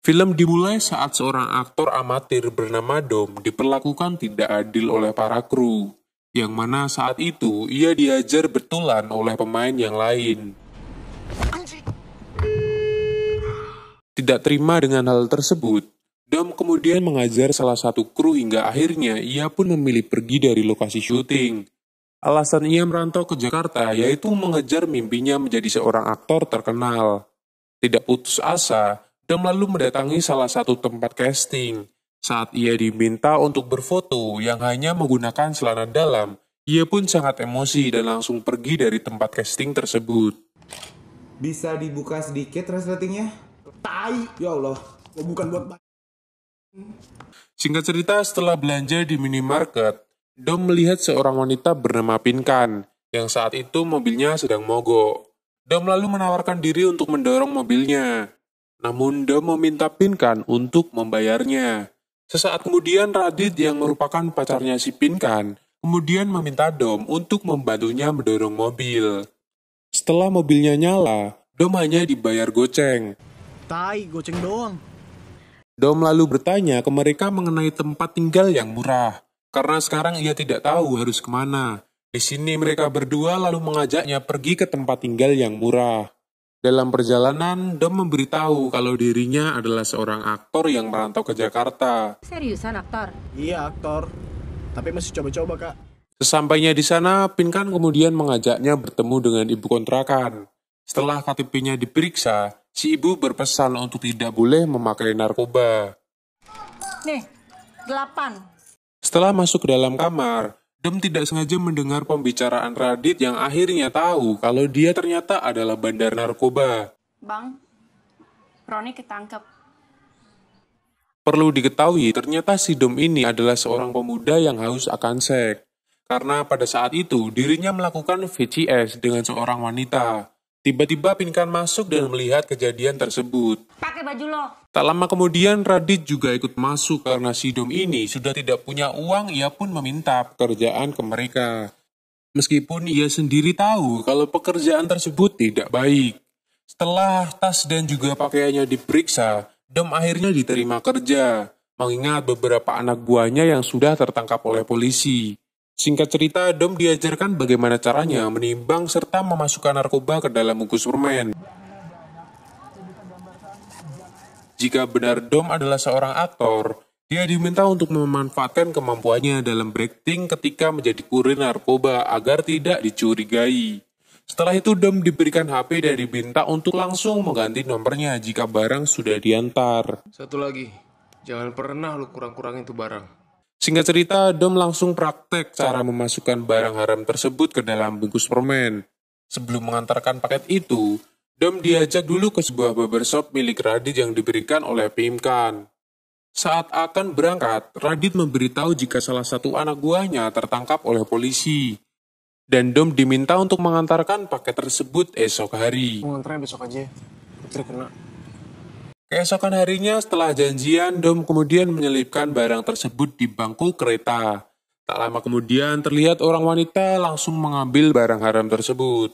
Film dimulai saat seorang aktor amatir bernama Dom diperlakukan tidak adil oleh para kru, yang mana saat itu ia diajar betulan oleh pemain yang lain. Tidak terima dengan hal tersebut, Dom kemudian mengajar salah satu kru hingga akhirnya ia pun memilih pergi dari lokasi syuting. Alasan ia merantau ke Jakarta yaitu mengejar mimpinya menjadi seorang aktor terkenal. Tidak putus asa, dan lalu mendatangi salah satu tempat casting. Saat ia diminta untuk berfoto yang hanya menggunakan celana dalam, ia pun sangat emosi dan langsung pergi dari tempat casting tersebut. Bisa dibuka sedikit resletingnya? Tai! Ya Allah, bukan buat... Singkat cerita, setelah belanja di minimarket, Dom melihat seorang wanita bernama Pinkan yang saat itu mobilnya sedang mogok. Dom lalu menawarkan diri untuk mendorong mobilnya. Namun Dom meminta Pinkan untuk membayarnya. Sesaat kemudian Radit yang merupakan pacarnya si Pinkan kemudian meminta Dom untuk membantunya mendorong mobil. Setelah mobilnya nyala, Dom hanya dibayar goceng. Tai, goceng doang. Dom lalu bertanya ke mereka mengenai tempat tinggal yang murah, karena sekarang ia tidak tahu harus kemana. Di sini mereka berdua lalu mengajaknya pergi ke tempat tinggal yang murah dalam perjalanan, Dom memberitahu kalau dirinya adalah seorang aktor yang merantau ke Jakarta. Seriusan aktor? Iya aktor, tapi masih coba-coba kak. Sesampainya di sana, Pinkan kemudian mengajaknya bertemu dengan ibu kontrakan. Setelah KTP-nya diperiksa, si ibu berpesan untuk tidak boleh memakai narkoba. Nih, delapan. Setelah masuk ke dalam kamar, Dem tidak sengaja mendengar pembicaraan Radit yang akhirnya tahu kalau dia ternyata adalah bandar narkoba. Bang, Roni ketangkep. Perlu diketahui, ternyata si Dom ini adalah seorang pemuda yang haus akan seks. Karena pada saat itu dirinya melakukan VCS dengan seorang wanita. Tiba-tiba Pinkan masuk dan iya. melihat kejadian tersebut. Pakai baju lo. Tak lama kemudian Radit juga ikut masuk karena Sidom ini sudah tidak punya uang ia pun meminta pekerjaan ke mereka. Meskipun ia sendiri tahu kalau pekerjaan tersebut tidak baik. Setelah tas dan juga pakaiannya diperiksa, Dom akhirnya diterima kerja, mengingat beberapa anak buahnya yang sudah tertangkap oleh polisi. Singkat cerita, Dom diajarkan bagaimana caranya menimbang serta memasukkan narkoba ke dalam bungkus permen. Jika benar Dom adalah seorang aktor, dia diminta untuk memanfaatkan kemampuannya dalam breaking ketika menjadi kurir narkoba agar tidak dicurigai. Setelah itu Dom diberikan HP dan diminta untuk langsung mengganti nomornya jika barang sudah diantar. Satu lagi, jangan pernah lu kurang-kurangin tuh barang. Singkat cerita, Dom langsung praktek cara memasukkan barang haram tersebut ke dalam bungkus permen. Sebelum mengantarkan paket itu, Dom diajak dulu ke sebuah barbershop milik Radit yang diberikan oleh Pimkan. Saat akan berangkat, Radit memberitahu jika salah satu anak buahnya tertangkap oleh polisi. Dan Dom diminta untuk mengantarkan paket tersebut esok hari. Mengantarnya besok aja, putri kena. Keesokan harinya setelah janjian, Dom kemudian menyelipkan barang tersebut di bangku kereta. Tak lama kemudian terlihat orang wanita langsung mengambil barang haram tersebut.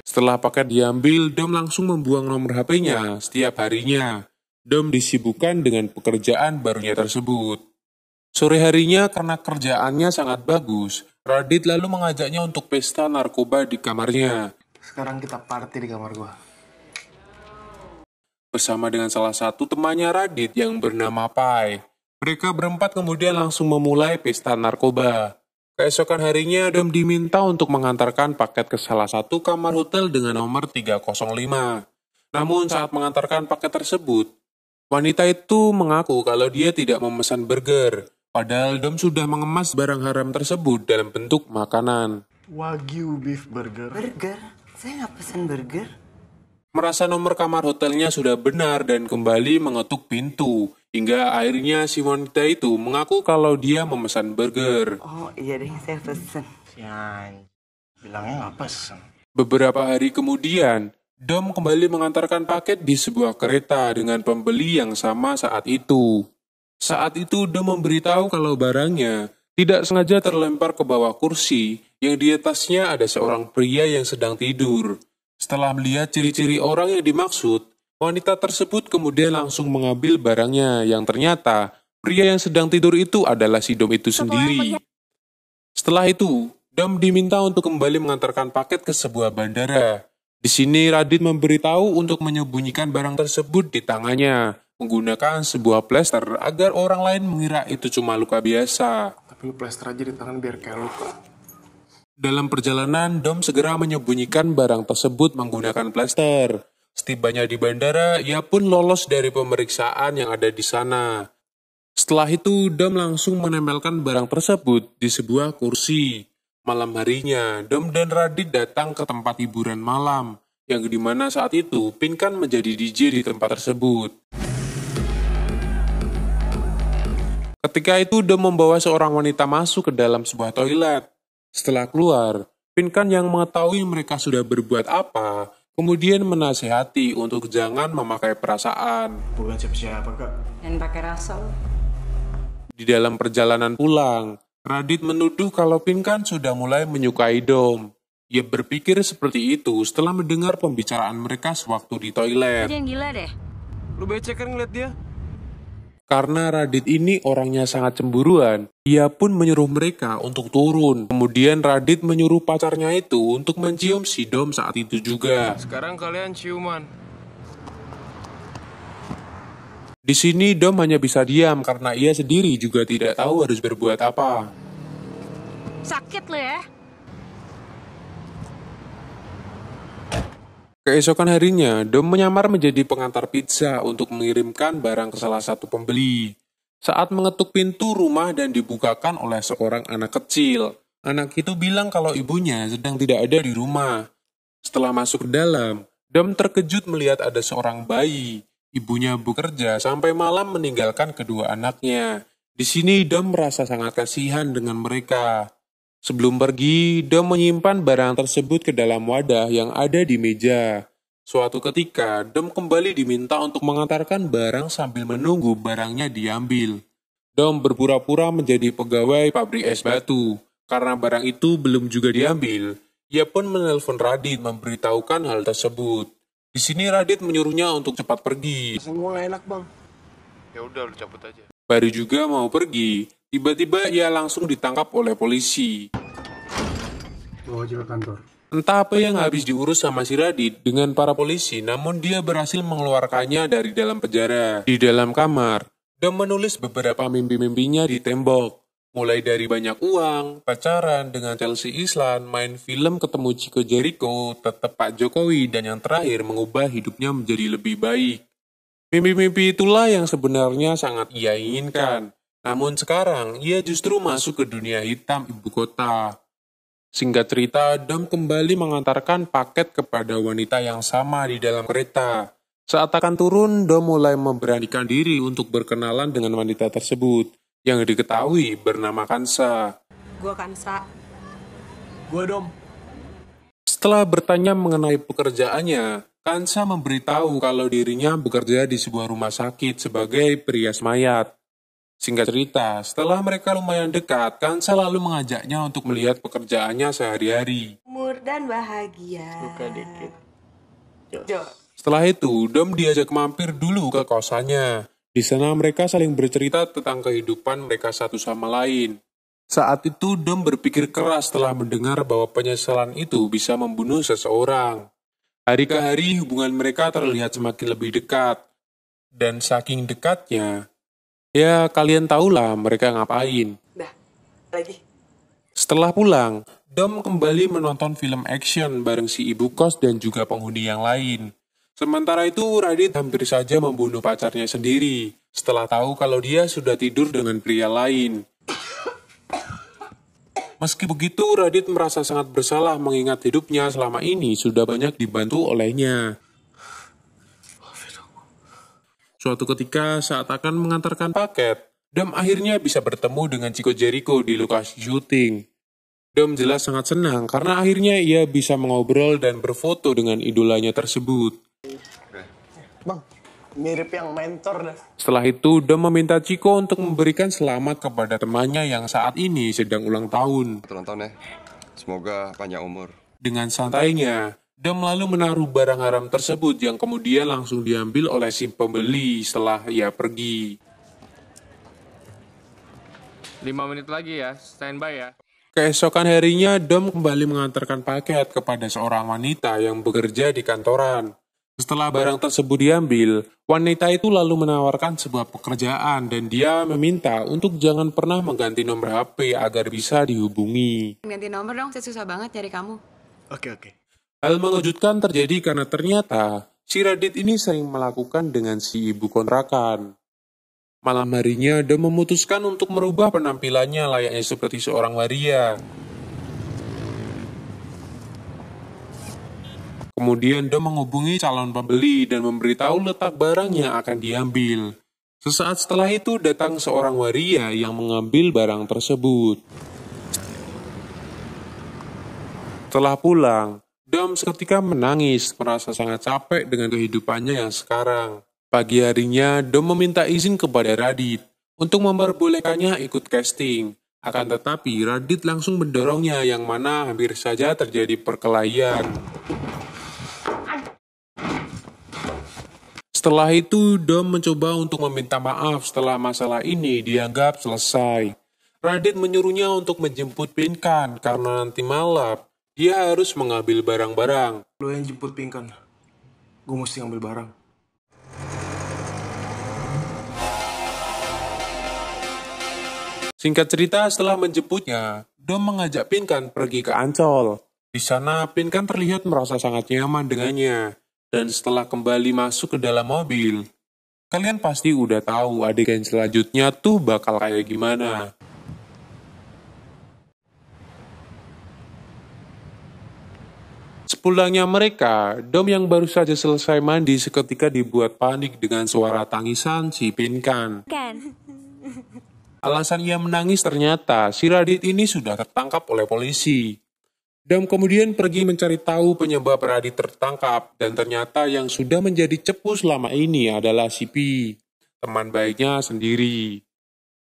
Setelah paket diambil, Dom langsung membuang nomor HP-nya setiap harinya. Dom disibukkan dengan pekerjaan barunya tersebut. Sore harinya karena kerjaannya sangat bagus, Radit lalu mengajaknya untuk pesta narkoba di kamarnya. Sekarang kita party di kamar gua. Bersama dengan salah satu temannya Radit yang bernama Pai. Mereka berempat kemudian langsung memulai pesta narkoba. Keesokan harinya, Adam diminta untuk mengantarkan paket ke salah satu kamar hotel dengan nomor 305. Namun saat mengantarkan paket tersebut, wanita itu mengaku kalau dia tidak memesan burger, padahal Dom sudah mengemas barang haram tersebut dalam bentuk makanan. Wagyu beef burger. Burger? Saya nggak pesan burger. Merasa nomor kamar hotelnya sudah benar dan kembali mengetuk pintu. Hingga akhirnya si wanita itu mengaku kalau dia memesan burger. Oh iya deh, saya pesan. Sian, bilangnya nggak pesan. Beberapa hari kemudian, Dom kembali mengantarkan paket di sebuah kereta dengan pembeli yang sama saat itu. Saat itu Dom memberitahu kalau barangnya tidak sengaja terlempar ke bawah kursi yang di atasnya ada seorang pria yang sedang tidur. Setelah melihat ciri-ciri orang yang dimaksud, wanita tersebut kemudian langsung mengambil barangnya yang ternyata pria yang sedang tidur itu adalah si Dom itu sendiri. Setelah itu, Dom diminta untuk kembali mengantarkan paket ke sebuah bandara. Di sini Radit memberitahu untuk menyembunyikan barang tersebut di tangannya menggunakan sebuah plester agar orang lain mengira itu cuma luka biasa. Tapi lu plester aja di tangan biar kayak luka. Dalam perjalanan, Dom segera menyembunyikan barang tersebut menggunakan plester. Setibanya di bandara, ia pun lolos dari pemeriksaan yang ada di sana. Setelah itu, Dom langsung menempelkan barang tersebut di sebuah kursi. Malam harinya, Dom dan Radit datang ke tempat hiburan malam, yang dimana saat itu Pinkan menjadi DJ di tempat tersebut. Ketika itu, Dom membawa seorang wanita masuk ke dalam sebuah toilet. Setelah keluar, Pinkan yang mengetahui mereka sudah berbuat apa, kemudian menasehati untuk jangan memakai perasaan. Bukan siapa-siapa, Kak. Dan pakai rasa. Di dalam perjalanan pulang, Radit menuduh kalau Pinkan sudah mulai menyukai Dom. Ia berpikir seperti itu setelah mendengar pembicaraan mereka sewaktu di toilet. Dia yang gila deh. Lu becek kan ngeliat dia? Karena Radit ini orangnya sangat cemburuan, ia pun menyuruh mereka untuk turun. Kemudian Radit menyuruh pacarnya itu untuk mencium si Dom saat itu juga. Sekarang kalian ciuman. Di sini Dom hanya bisa diam karena ia sendiri juga tidak tahu harus berbuat apa. Sakit loh ya. Keesokan harinya, Dom menyamar menjadi pengantar pizza untuk mengirimkan barang ke salah satu pembeli. Saat mengetuk pintu rumah dan dibukakan oleh seorang anak kecil, anak itu bilang kalau ibunya sedang tidak ada di rumah. Setelah masuk ke dalam, Dom terkejut melihat ada seorang bayi. Ibunya bekerja sampai malam meninggalkan kedua anaknya. Di sini Dom merasa sangat kasihan dengan mereka. Sebelum pergi, Dom menyimpan barang tersebut ke dalam wadah yang ada di meja. Suatu ketika, Dom kembali diminta untuk mengantarkan barang sambil menunggu barangnya diambil. Dom berpura-pura menjadi pegawai pabrik es batu. Karena barang itu belum juga diambil, ia pun menelpon Radit memberitahukan hal tersebut. Di sini Radit menyuruhnya untuk cepat pergi. Semua enak bang. Ya udah lu cabut aja. Baru juga mau pergi, tiba-tiba ia langsung ditangkap oleh polisi bawa oh, ke kantor. Entah apa yang habis diurus sama si Radit dengan para polisi, namun dia berhasil mengeluarkannya dari dalam penjara, di dalam kamar, dan menulis beberapa mimpi-mimpinya di tembok. Mulai dari banyak uang, pacaran dengan Chelsea Islan, main film ketemu Chico Jericho, tetap Pak Jokowi, dan yang terakhir mengubah hidupnya menjadi lebih baik. Mimpi-mimpi itulah yang sebenarnya sangat ia inginkan. Namun sekarang, ia justru masuk ke dunia hitam ibu kota. Singkat cerita, Dom kembali mengantarkan paket kepada wanita yang sama di dalam kereta. Saat akan turun, Dom mulai memberanikan diri untuk berkenalan dengan wanita tersebut yang diketahui bernama Kansa. Gua Kansa. Gua Dom. Setelah bertanya mengenai pekerjaannya, Kansa memberitahu kalau dirinya bekerja di sebuah rumah sakit sebagai perias mayat. Singkat cerita, setelah mereka lumayan dekat, Kansa selalu mengajaknya untuk melihat pekerjaannya sehari-hari. Umur dan bahagia. Buka dikit. Setelah itu, Dom diajak mampir dulu ke kosannya. Di sana mereka saling bercerita tentang kehidupan mereka satu sama lain. Saat itu Dom berpikir keras setelah mendengar bahwa penyesalan itu bisa membunuh seseorang. Hari ke hari hubungan mereka terlihat semakin lebih dekat. Dan saking dekatnya, Ya kalian tahulah mereka ngapain. Dah, lagi. Setelah pulang, Dom kembali menonton film action bareng si ibu kos dan juga penghuni yang lain. Sementara itu, Radit hampir saja membunuh pacarnya sendiri setelah tahu kalau dia sudah tidur dengan pria lain. Meski begitu, Radit merasa sangat bersalah mengingat hidupnya selama ini sudah banyak dibantu olehnya. Suatu ketika saat akan mengantarkan paket, Dom akhirnya bisa bertemu dengan Chico Jericho di lokasi syuting. Dom jelas sangat senang karena akhirnya ia bisa mengobrol dan berfoto dengan idolanya tersebut. Bang, mirip yang mentor dah. Setelah itu, Dom meminta Chico untuk memberikan selamat kepada temannya yang saat ini sedang ulang tahun. Ulang ya, semoga panjang umur. Dengan santainya, Dom lalu menaruh barang haram tersebut yang kemudian langsung diambil oleh si pembeli setelah ia pergi. 5 menit lagi ya, standby ya. Keesokan harinya, Dom kembali mengantarkan paket kepada seorang wanita yang bekerja di kantoran. Setelah barang tersebut diambil, wanita itu lalu menawarkan sebuah pekerjaan dan dia meminta untuk jangan pernah mengganti nomor HP agar bisa dihubungi. Ganti nomor dong, saya susah banget nyari kamu. Oke, oke. Hal mengejutkan terjadi karena ternyata si Radit ini sering melakukan dengan si ibu kontrakan. Malam harinya, dia memutuskan untuk merubah penampilannya layaknya seperti seorang waria. Kemudian dia menghubungi calon pembeli dan memberitahu letak barang yang akan diambil. Sesaat setelah itu datang seorang waria yang mengambil barang tersebut. Setelah pulang, Dom seketika menangis, merasa sangat capek dengan kehidupannya yang sekarang. Pagi harinya, Dom meminta izin kepada Radit untuk memperbolehkannya ikut casting. Akan tetapi, Radit langsung mendorongnya yang mana hampir saja terjadi perkelahian. Setelah itu, Dom mencoba untuk meminta maaf setelah masalah ini dianggap selesai. Radit menyuruhnya untuk menjemput Pinkan karena nanti malam dia harus mengambil barang-barang. Lo yang jemput pingkan. Gue mesti ngambil barang. Singkat cerita, setelah menjemputnya, Dom mengajak Pinkan pergi ke Ancol. Di sana, Pinkan terlihat merasa sangat nyaman dengannya. Dan setelah kembali masuk ke dalam mobil, kalian pasti udah tahu adegan selanjutnya tuh bakal kayak gimana. Pulangnya mereka, Dom yang baru saja selesai mandi seketika dibuat panik dengan suara tangisan si Pinkan. Kan. Alasan ia menangis ternyata si Radit ini sudah tertangkap oleh polisi. Dom kemudian pergi mencari tahu penyebab Radit tertangkap dan ternyata yang sudah menjadi cepu selama ini adalah si Pi, teman baiknya sendiri.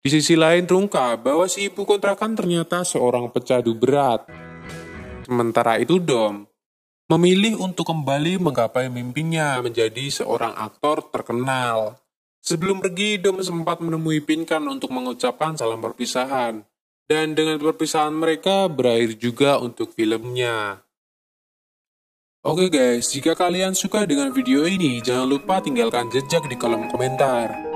Di sisi lain terungkap bahwa si ibu kontrakan ternyata seorang pecadu berat. Sementara itu Dom, memilih untuk kembali menggapai mimpinya menjadi seorang aktor terkenal. Sebelum pergi, Dom sempat menemui Pinkan untuk mengucapkan salam perpisahan. Dan dengan perpisahan mereka berakhir juga untuk filmnya. Oke guys, jika kalian suka dengan video ini, jangan lupa tinggalkan jejak di kolom komentar.